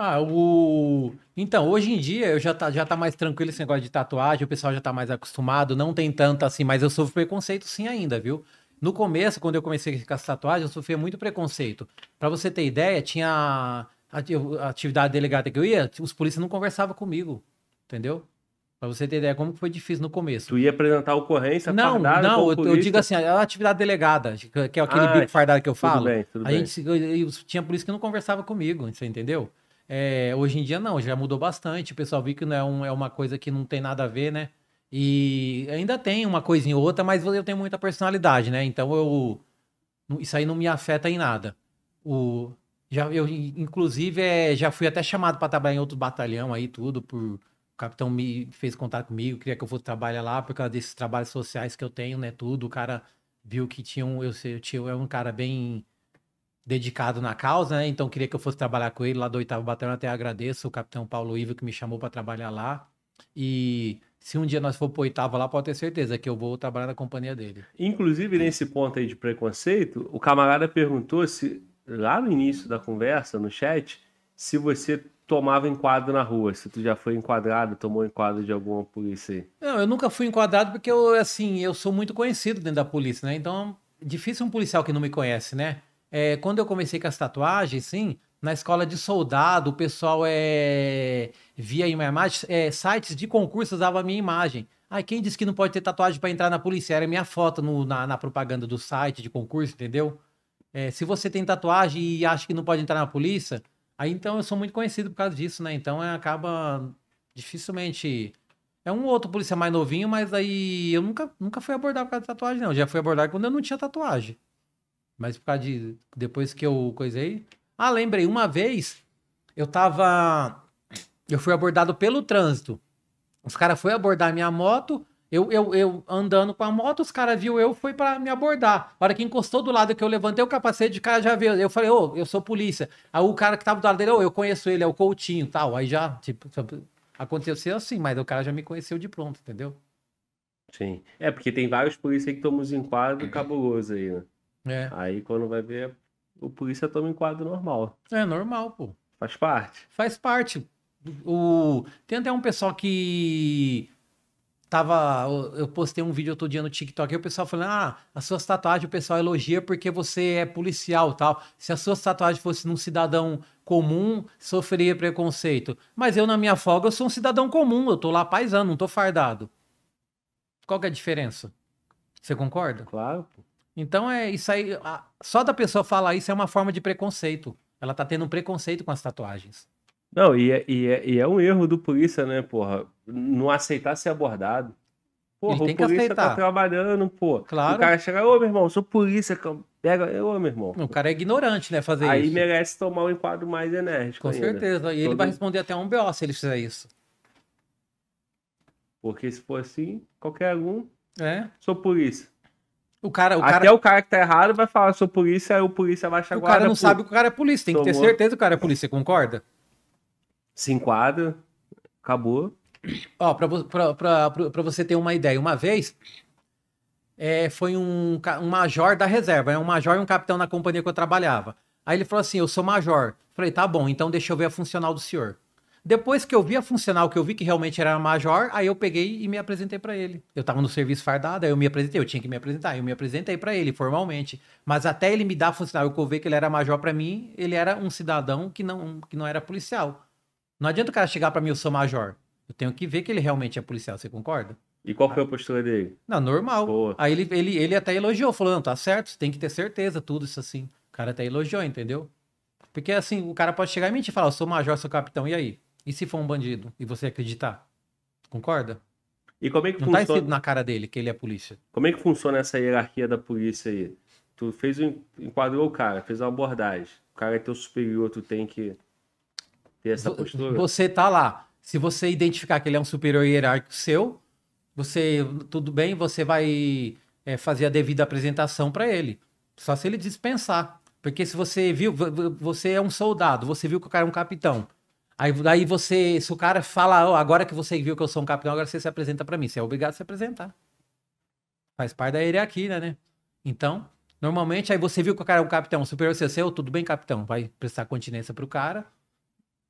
Ah, o. Então, hoje em dia eu já tá, já tá mais tranquilo esse negócio de tatuagem, o pessoal já tá mais acostumado, não tem tanto assim, mas eu sofro preconceito sim ainda, viu? No começo, quando eu comecei com as tatuagens, eu sofria muito preconceito. Para você ter ideia, tinha a atividade delegada que eu ia, os polícias não conversavam comigo, entendeu? Pra você ter ideia como foi difícil no começo. Tu ia apresentar a ocorrência Não, fardado, não, eu, eu, digo assim, a atividade delegada, que é aquele ah, bico fardado que eu falo. Tudo bem, tudo a bem. gente tinha polícia que não conversava comigo, você entendeu? É, hoje em dia não, já mudou bastante. O pessoal viu que não é, um, é uma coisa que não tem nada a ver, né? E ainda tem uma coisinha em outra, mas eu tenho muita personalidade, né? Então eu. Isso aí não me afeta em nada. O, já, eu, inclusive, é, já fui até chamado para trabalhar em outro batalhão aí, tudo, por. O capitão me fez contato comigo, queria que eu fosse trabalhar lá por causa desses trabalhos sociais que eu tenho, né? Tudo. O cara viu que tinha um. Eu, eu, tinha, eu era um cara bem dedicado na causa, né? Então queria que eu fosse trabalhar com ele lá do oitavo batalhão, até agradeço o capitão Paulo Ivo que me chamou para trabalhar lá. E se um dia nós for pro oitavo lá, pode ter certeza que eu vou trabalhar na companhia dele. Inclusive nesse ponto aí de preconceito, o camarada perguntou se lá no início da conversa, no chat, se você tomava enquadro na rua, se tu já foi enquadrado, tomou enquadro de alguma polícia aí. Não, eu nunca fui enquadrado porque eu assim, eu sou muito conhecido dentro da polícia, né? Então difícil um policial que não me conhece, né? é, quando eu comecei com as tatuagens, sim, na escola de soldado, o pessoal é, via uma imagem, é, sites de concursos usavam a minha imagem. Aí quem disse que não pode ter tatuagem para entrar na polícia? Era minha foto no, na, na, propaganda do site de concurso, entendeu? É, se você tem tatuagem e acha que não pode entrar na polícia, aí então eu sou muito conhecido por causa disso, né? Então é, acaba dificilmente. É um outro polícia mais novinho, mas aí eu nunca, nunca fui abordado por causa de tatuagem, não. Já fui abordado quando eu não tinha tatuagem. Mas por causa de. Depois que eu coisei. Ah, lembrei, uma vez eu tava. Eu fui abordado pelo trânsito. Os caras foram abordar minha moto. Eu, eu, eu andando com a moto, os caras viu eu, foi para me abordar. A hora que encostou do lado que eu levantei o capacete, o cara já veio. Eu falei, ô, oh, eu sou polícia. Aí o cara que tava do lado dele, ô, oh, eu conheço ele, é o Coutinho tal. Aí já, tipo, aconteceu assim, mas o cara já me conheceu de pronto, entendeu? Sim. É, porque tem vários polícias que tomam os enquadros cabuloso aí, né? É. Aí quando vai ver, o polícia toma um quadro normal. É normal, pô. Faz parte. Faz parte. O... Tem até um pessoal que tava. Eu postei um vídeo outro dia no TikTok e o pessoal falando: ah, as suas tatuagens o pessoal elogia porque você é policial tal. Se as suas tatuagens fosse num cidadão comum, sofreria preconceito. Mas eu, na minha folga, eu sou um cidadão comum, eu tô lá paisando, não tô fardado. Qual que é a diferença? Você concorda? Claro, pô. Então é isso aí. A, só da pessoa falar isso é uma forma de preconceito. Ela tá tendo um preconceito com as tatuagens. Não, e é, e é, e é um erro do polícia, né, porra? Não aceitar ser abordado. Porra, Ele o polícia tá aceitar. tá trabalhando, pô. Claro. O cara chega, ô meu irmão, sou polícia, pega. Ô meu irmão. O cara é ignorante, né, fazer aí isso. Aí merece tomar um enquadro mais enérgico. Com ainda. Né? certeza. E Todo... ele vai responder até um BO se ele fizer isso. Porque se for assim, qualquer um. É. Sou polícia. O cara, o Até o cara que tá errado vai falar, sou polícia, o polícia vai achar O cara não sabe que o cara é polícia, tem Tomou. que ter certeza que o cara é polícia, concorda? Se enquadra, acabou. Ó, pra, pra, pra, pra você ter uma ideia, uma vez é, foi um, um major da reserva, é um major e um capitão na companhia que eu trabalhava. Aí ele falou assim, eu sou major. Falei, tá bom, então deixa eu ver a funcional do senhor. Depois que eu vi a funcional, que eu vi que realmente era major, aí eu peguei e me apresentei para ele. Eu tava no serviço fardado, aí eu me apresentei, eu tinha que me apresentar, eu me apresentei para ele formalmente. Mas até ele me dar a funcional, eu ver que ele era major para mim, ele era um cidadão que não, que não era policial. Não adianta o cara chegar para mim, eu sou major. Eu tenho que ver que ele realmente é policial, você concorda? E qual foi a postura dele? Não, normal. Boa. Aí ele, ele, ele até elogiou, falando, tá certo, você tem que ter certeza, tudo isso assim. O cara até elogiou, entendeu? Porque assim, o cara pode chegar e mentir e falar, eu sou major, sou capitão, e aí? E se for um bandido e você acreditar? Concorda? E como é que Não tá funciona... tá escrito na cara dele que ele é polícia. Como é que funciona essa hierarquia da polícia aí? Tu fez um... enquadrou o cara, fez uma abordagem. O cara é teu superior, tu tem que ter essa postura. Você tá lá. Se você identificar que ele é um superior hierárquico seu, você tudo bem, você vai é, fazer a devida apresentação para ele. Só se ele dispensar. Porque se você viu, você é um soldado, você viu que o cara é um capitão. Aí, aí você, se o cara fala, oh, agora que você viu que eu sou um capitão, agora você se apresenta para mim. Você é obrigado a se apresentar. Faz parte da hierarquia, né? Então, normalmente, aí você viu que o cara é um capitão superior você seu tudo bem, capitão, vai prestar continência pro cara.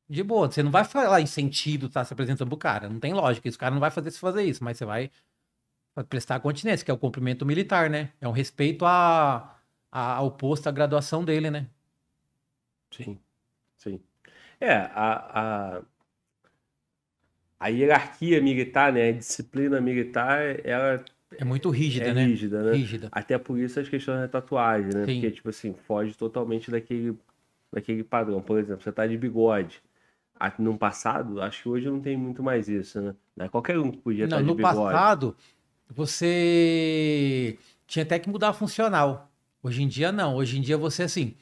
De boa, você não vai falar em sentido, tá se apresentando pro cara. Não tem lógica, isso o cara não vai fazer se fazer isso, mas você vai prestar continência, que é o cumprimento militar, né? É um respeito a, a, ao posto, à graduação dele, né? Sim, sim. É, a, a, a hierarquia militar, né, a disciplina militar, ela é muito rígida, é né? Rígida, né? Rígida. Até por isso as questões da tatuagem, né? Sim. Porque, tipo assim, foge totalmente daquele, daquele padrão. Por exemplo, você tá de bigode. No passado, acho que hoje não tem muito mais isso, né? É qualquer um podia não, estar tá de bigode. No passado, você tinha até que mudar funcional. Hoje em dia, não. Hoje em dia, você, assim,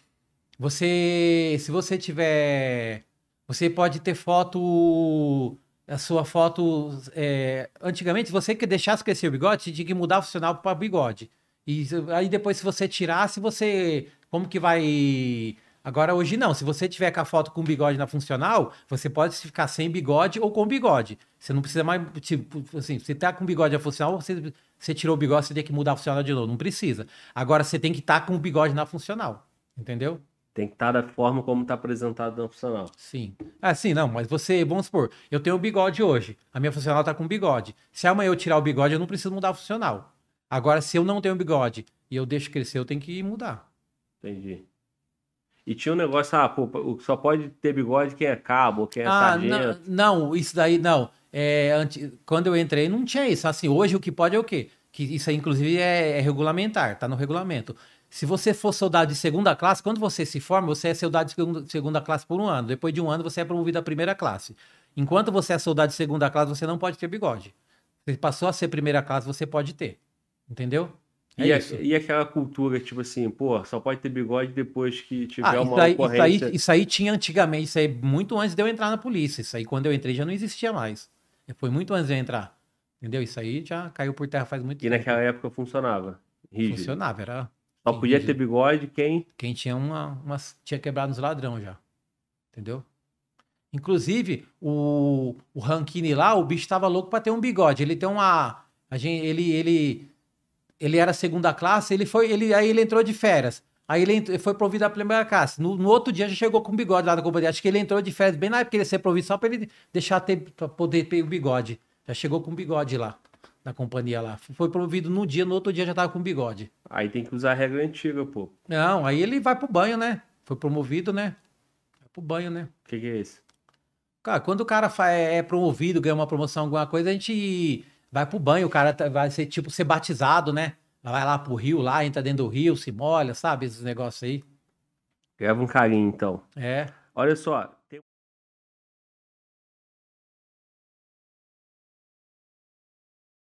você... Se você tiver você pode ter foto. A sua foto. É, antigamente, você que deixasse crescer o bigode, tinha que mudar o funcional para bigode. E aí depois, se você tirasse, você. Como que vai. Agora, hoje não. Se você tiver com a foto com bigode na funcional, você pode ficar sem bigode ou com bigode. Você não precisa mais. Tipo, assim, você tá com bigode na funcional, você, você tirou o bigode, você tem que mudar a funcional de novo. Não precisa. Agora, você tem que estar tá com o bigode na funcional. Entendeu? Tem que estar tá da forma como está apresentado no funcional. Sim. Ah, sim, não, mas você, vamos supor, eu tenho o bigode hoje, a minha funcional está com bigode. Se amanhã eu tirar o bigode, eu não preciso mudar o funcional. Agora, se eu não tenho bigode e eu deixo crescer, eu tenho que mudar. Entendi. E tinha um negócio, ah, pô, só pode ter bigode quem é cabo, quem é ah, sargento. Não, não, isso daí, não. É, antes, quando eu entrei, não tinha isso. Assim, hoje o que pode é o quê? Que isso aí, inclusive, é, é regulamentar, tá no regulamento. Se você for soldado de segunda classe, quando você se forma, você é soldado de segunda classe por um ano. Depois de um ano, você é promovido à primeira classe. Enquanto você é soldado de segunda classe, você não pode ter bigode. Você passou a ser primeira classe, você pode ter. Entendeu? É e, a, e, aquela cultura, tipo assim, pô, só pode ter bigode depois que tiver ah, uma corrente. ocorrência... Isso aí, isso aí tinha antigamente, isso aí muito antes de eu entrar na polícia. Isso aí, quando eu entrei, já não existia mais. É, foi muito antes de eu entrar. Entendeu? Isso aí já caiu por terra faz muito e tempo. E naquela época funcionava? Rígido. Funcionava, era só Entendi. podia ter bigode quem. Quem tinha uma, uma. Tinha quebrado uns ladrão já. Entendeu? Inclusive, o, o Rankine lá, o bicho tava louco pra ter um bigode. Ele tem uma. A gente, ele, ele, ele era segunda classe, ele foi. Ele, aí ele entrou de férias. Aí ele entrou, foi provido a primeira classe. No, no, outro dia já chegou com o bigode lá da companhia. Acho que ele entrou de férias bem na época ele ia ser provido, só pra ele deixar ter, pra poder ter o bigode. Já chegou com o bigode lá da companhia lá. Foi promovido num dia, no outro dia já tava com bigode. Aí tem que usar a regra antiga, pô. Não, aí ele vai pro banho, né? Foi promovido, né? Vai pro banho, né? O que, que, é isso? Cara, quando o cara é, é promovido, ganha uma promoção, alguma coisa, a gente vai pro banho, o cara tá, vai ser tipo ser batizado, né? Vai lá pro rio, lá, entra dentro do rio, se molha, sabe? Esses negócios aí. Leva um carinho, então. É. Olha só,